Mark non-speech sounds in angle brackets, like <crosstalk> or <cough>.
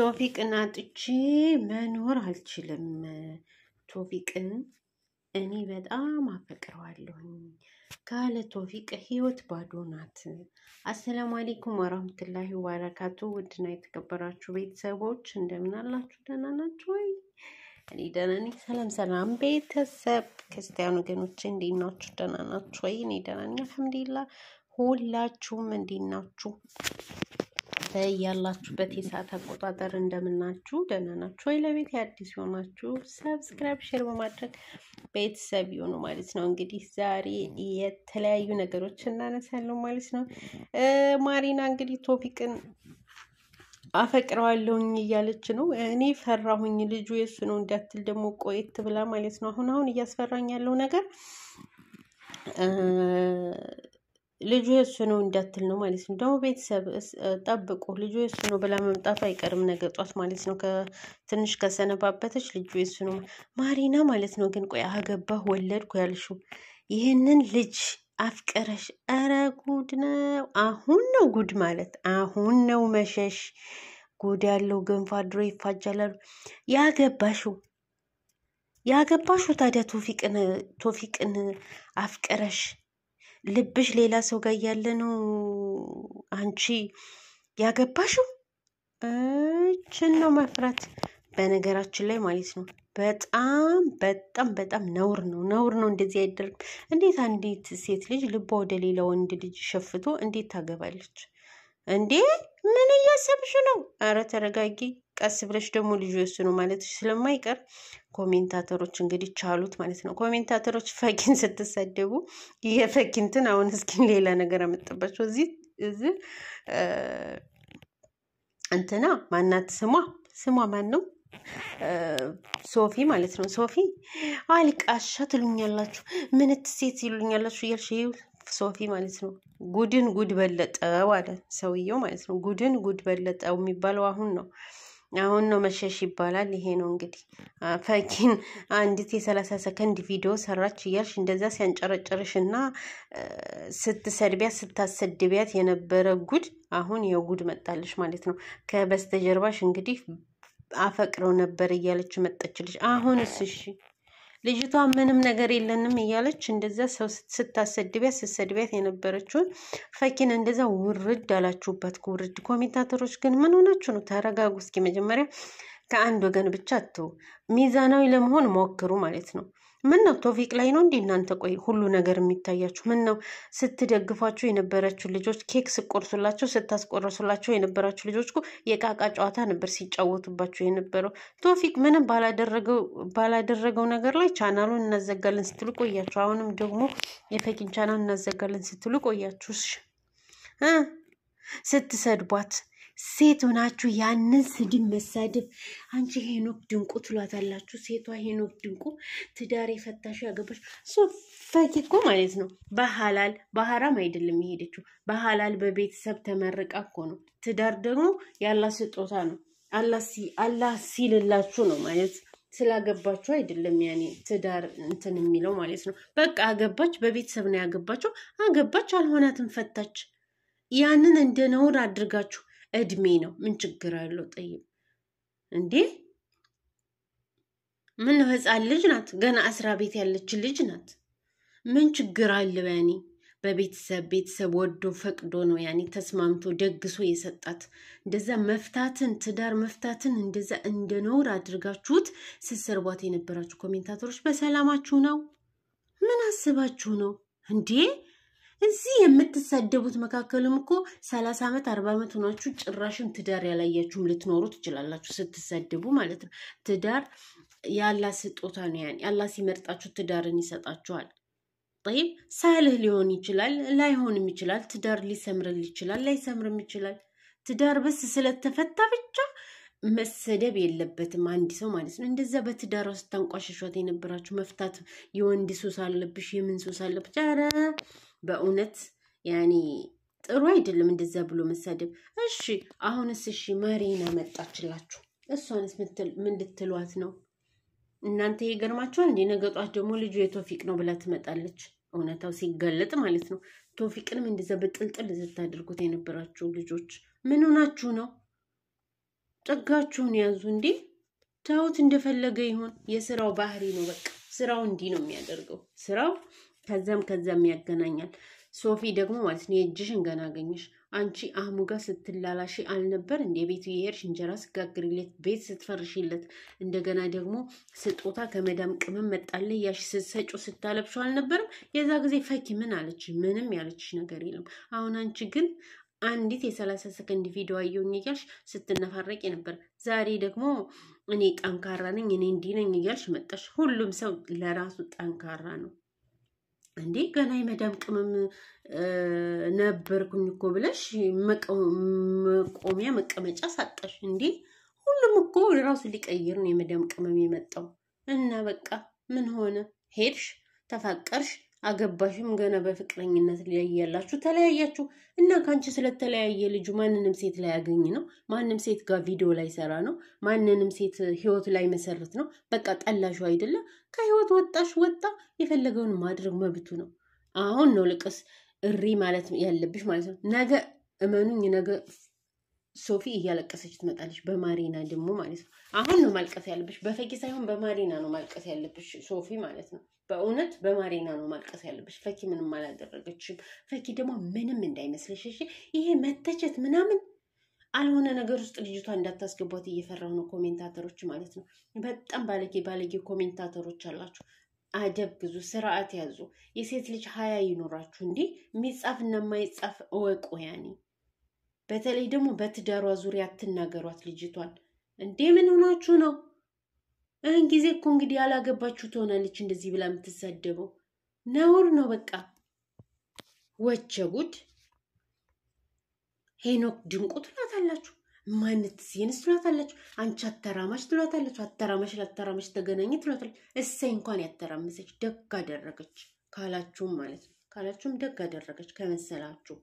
ቶፊቅን አጥቼ መኖር አልችልም። ቶፊቅን እኔ በጣም አፈቅረዋለሁኝ። ካለ ቶፊቅ ህይወት ባዶ ናት። አሰላሙ አሌይኩም ወራህመቱላሂ ወበረካቱ። ውድና የተከበራችሁ ቤተሰቦች እንደምን አላችሁ? ደህና ናችሁ ወይ? እኔ ደህና ነኝ። ሰላም ሰላም ቤተሰብ፣ ክርስቲያን ወገኖች እንዴት ናችሁ? ደህና ናችሁ ወይ? እኔ ደህና ነኝ አልሐምዱሊላህ። ሁላችሁም እንዴት ናችሁ? በያላችሁበት የሰዓት አቆጣጠር እንደምናችሁ ደህና ናችሁ ወይ? ለቤት አዲስ የሆናችሁ ሰብስክራይብ፣ ሼር በማድረግ ቤተሰብ ይሆኑ ማለት ነው። እንግዲህ ዛሬ የተለያዩ ነገሮች እናነሳለን ማለት ነው። ማሪና እንግዲህ ቶፊቅን አፈቅረዋለሁኝ እያለች ነው። እኔ ፈራሁኝ ልጁ የሱ ነው እንዳትል ደግሞ ቆየት ብላ ማለት ነው። አሁን አሁን እያስፈራኝ ያለው ነገር ልጁ የሱ ነው እንዳትል ነው ማለት ነው። ደግሞ ቤተሰብ ጠብቁ፣ ልጁ የሱ ነው ብላ መምጣቱ አይቀርም ነገ ጧት ማለት ነው። ትንሽ ከሰነባበተች ልጁ የሱ ነው ማሪና ማለት ነው። ግን ቆይ አገባህ ወለድኩ ያልሽው ይህንን ልጅ አፍቀረሽ፣ ኧረ ጉድ ነው። አሁን ነው ጉድ ማለት አሁን ነው መሸሽ። ጉድ ያለው ገንፎ አድሮ ይፋጃላሉ። ያገባሽው ያገባሽው ታዲያ ቶፊቅን አፍቀረሽ ልብሽ ሌላ ሰው ጋር እያለ ነው አንቺ ያገባሽው። እችን ነው መፍራት በነገራችን ላይ ማለት ነው። በጣም በጣም በጣም ነውር ነው፣ ነውር ነው። እንደዚህ አይደርግም እንዴት አንዲት ሴት ልጅ ልቧ ወደ ሌላ ወንድ ልጅ ሸፍቶ እንዴት ታገባለች እንዴ? ምን እያሰብሽ ነው? አረ ተረጋጊ። ቀስ ብለሽ ደግሞ ልጅ ወስኑ ማለት ስለማይቀር ኮሜንታተሮች እንግዲህ ቻሉት ማለት ነው። ኮሜንታተሮች <laughs> ፈኪን ስትሰደቡ የፈኪንትን አሁን እስኪን ሌላ ነገር አመጣባቸው እዚህ እዚህ እንትና ማናት ስሟ ስሟ ማን ነው? ሶፊ ማለት ነው። ሶፊ አልቃሻ ትሉኛላችሁ፣ ምንት ሴት ይሉኛላችሁ እያልሽ ሶፊ ማለት ነው። ጉድን ጉድ በለጠው አለ ሰውየው ማለት ነው። ጉድን ጉድ በለጠው የሚባለው አሁን ነው። አሁን ነው መሸሽ ይባላል። ይሄ ነው እንግዲህ ፈኪን አንዲት የሰላሳ ሰከንድ ቪዲዮ ሰራች እያልሽ እንደዛ ሲያንጨረጨርሽ እና ስትሰድቢያት ስታሰድቢያት የነበረ ጉድ አሁን የጉድ መጣልሽ ማለት ነው። ከበስተጀርባሽ እንግዲህ አፈቅረው ነበር እያለች መጠችልሽ። አሁንስ እሺ ልጅቷ ምንም ነገር የለንም እያለች እንደዛ ሰው ስታሰድቢያት ስትሰድቢያት የነበረችውን ፈኪን እንደዛ ውርድ አላችሁበት። ውርድ ኮሜንታተሮች ግን ምን ሆናችሁ ነው? ተረጋጉ እስኪ። መጀመሪያ ከአንድ ወገን ብቻ አትው፣ ሚዛናዊ ለመሆን ሞክሩ ማለት ነው። ምን ነው ቶፊቅ ላይ ነው እንዴ እናንተ? ቆይ ሁሉ ነገር የሚታያችሁ ምን ነው? ስትደግፏቸው የነበረችው ልጆች ኬክ ስቆርሱላቸው ስታስቆረሱላቸው የነበራችሁ ልጆች እኮ የቃቃ ጨዋታ ነበር ሲጫወቱባቸው የነበረው። ቶፊቅ ምንም ባላደረገው ነገር ላይ ቻናሉን እናዘጋለን ስትሉ ቆያችሁ። አሁንም ደግሞ የፈኪን ቻናል እናዘጋለን ስትሉ ቆያችሁ ስትሰድቧት ሴት ሆናችሁ ያንን ስድብ መሳደብ፣ አንቺ ሄኖክ ድንቁ ትሏታላችሁ። ሴቷ ሄኖክ ድንቁ ትዳር የፈታሽ ያገባሽ ሶፈኪ እኮ ማለት ነው። በሀላል በሀራም አይደለም የሄደችው፣ በሀላል በቤተሰብ ተመርቃ እኮ ነው። ትዳር ደግሞ ያላ ስጦታ ነው። አላህ ሲልላችሁ ነው ማለት ስላገባችሁ አይደለም። ያኔ ትዳር እንትን የሚለው ማለት ነው። በቃ አገባች፣ በቤተሰብ ነው ያገባቸው። አገባች፣ አልሆናትም፣ ፈታች። ያንን እንደ ነውር አድርጋችሁ እድሜ ነው። ምን ችግር አለው? ጠይብ እንዴ ምን ህፃን ልጅ ናት። ገና አስራ ቤት ያለች ልጅ ናት። ምን ችግር አለው? ያኔ በቤተሰብ ቤተሰብ ወዶ ፈቅዶ ነው ያኔ ተስማምቶ ደግሶ የሰጣት። እንደዛ መፍታትን ትዳር መፍታትን እንደዛ እንደ ነውር አድርጋችሁት ስትሰርቧት የነበራችሁ ኮሜንታተሮች በሰላማችሁ ነው? ምን አስባችሁ ነው እንዴ? እዚህ የምትሰደቡት መካከልም እኮ ሰላሳ ዓመት አርባ ዓመት ሆናችሁ ጭራሽን ትዳር ያላያችሁም ልትኖሩ ትችላላችሁ፣ ስትሰድቡ ማለት ነው። ትዳር ያላ ስጦታ ነው። ያን ያላ ሲመርጣችሁ ትዳርን ይሰጣችኋል። ይም ሳልህ ሊሆን ይችላል፣ ላይሆንም ይችላል። ትዳር ሊሰምርል ይችላል፣ ላይሰምርም ይችላል። ትዳር በስ ስለተፈታ ብቻ መሰደብ የለበትም አንድ ሰው ማለት ነው። እንደዛ በትዳሯ ስታንቋሸሿት የነበራችሁ መፍታት የወንድ ሱስ አለብሽ የምን ሱስ አለብሽ? ኧረ በእውነት ያኔ ጥሩ አይደለም እንደዛ ብሎ መሳደብ። እሺ አሁንስ እሺ መሪና መጣችላችሁ እሷንስ ምን ልትሏት ነው እናንተ? የገርማችኋል እንዴ? ነገ ደግሞ ልጁ የቶፊቅ ነው ብላ ትመጣለች። እውነታው ሲገለጥ ማለት ነው። ቶፊቅንም እንደዛ በጥልጥል ስታደርጉት የነበራችሁ ልጆች ምን ሆናችሁ ነው? ጸጋችሁን ያዙ እንዴ! ታውት እንደፈለገ ይሁን። የስራው ባህሪ ነው። በቃ ስራው እንዲህ ነው የሚያደርገው። ስራው ከዛም ከዛም ያገናኛል። ሶፊ ደግሞ ማለት ነው የእጅሽን ገና አገኘሽ። አንቺ አህሙ ጋር ስትላላሽ አልነበር እንደ ቤቱ የሄድሽ እንጀራ ስጋግሪለት ቤት ስትፈርሽለት፣ እንደገና ደግሞ ስጦታ ከመዳም ቅመም መጣለ ያሽ ስትሰጩ ስታለብሹ አልነበርም? የዛ ጊዜ ፈኪ ምን አለች? ምንም ያለችሽ ነገር የለም። አሁን አንቺ ግን አንዲት የሰላሳ ሰከንድ ቪዲዮ አየሁኝ እያልሽ ስትነፋረቂ ነበር። ዛሬ ደግሞ እኔ ጠንካራ ነኝ እኔ እንዲህ ነኝ እያልሽ መጣሽ። ሁሉም ሰው ለራሱ ጠንካራ ነው እንዴ! ገና የመዳም ቅመም ነበርኩኝ እኮ ብለሽ መቆሚያ መቀመጫ ሳጣሽ እንዴ! ሁሉም እኮ ራሱ ሊቀይር ነው የመዳም ቅመም የመጣው እና በቃ ምን ሆነ? ሄድሽ፣ ተፋቀርሽ አገባሽም ገና በፍቅረኝነት ላይ ያላችሁ ተለያያችሁ እና ከአንቺ ስለተለያየ ልጁ ማንንም ሴት ላይ ያገኝ ነው። ማንም ሴት ጋር ቪዲዮ ላይ ሰራ ነው። ማንንም ሴት ህይወት ላይ መሰረት ነው። በቃ ጠላሹ አይደለም። ከህይወት ወጣሽ ወጣ፣ የፈለገውን ማድረግ መብቱ ነው። አሁን ነው ልቅስ እሪ ማለት ያለብሽ ማለት ነው። ነገ እመኑኝ ነገ ሶፊ እያለቀሰች ትመጣለች። በማሪና ደግሞ ማለት ነው። አሁን ነው ማልቀስ ያለብሽ፣ በፈኪ ሳይሆን በማሪና ነው ማልቀስ ያለብሽ ሶፊ ማለት ነው። በእውነት በማሪና ነው ማልቀስ ያለብሽ። ፈኪ ምንም አላደረገችም። ፈኪ ደግሞ ምንም እንዳይመስለሽ እሺ። ይሄ መተቸት ምናምን አልሆነ ነገር ውስጥ ልጅቷ እንዳታስገቧት እየፈራሁ ነው። ኮሜንታተሮች ማለት ነው። በጣም ባለጌ ባለጌ ኮሜንታተሮች አላችሁ። አደብ ግዙ፣ ስርዓት ያዙ። የሴት ልጅ ሀያ ይኖራችሁ። እንዲህ የሚጻፍና የማይጻፍ እወቁ ያኔ በተለይ ደግሞ በትዳሯ ዙሪያ አትናገሯት ልጅቷን። እንዴ ምን ሆናችሁ ነው? እህን ጊዜ እኮ እንግዲህ ያላገባችሁ ትሆናለች እንደዚህ ብላ የምትሳደበው ነውር ነው። በቃ ወቸ ጉድ። ሄኖክ ድንቁ ትሏታላችሁ፣ ማንት ሴንስ ትሏታላችሁ፣ አንቺ አተራማሽ ትሏታላችሁ፣ አተራማሽ ለአተራማሽ ተገናኝ ትሏታላችሁ። እሰይ እንኳን ያተራመሰች ደግ አደረገች ካላችሁም ማለት ነው ካላችሁም ደግ አደረገች ከመሰላችሁ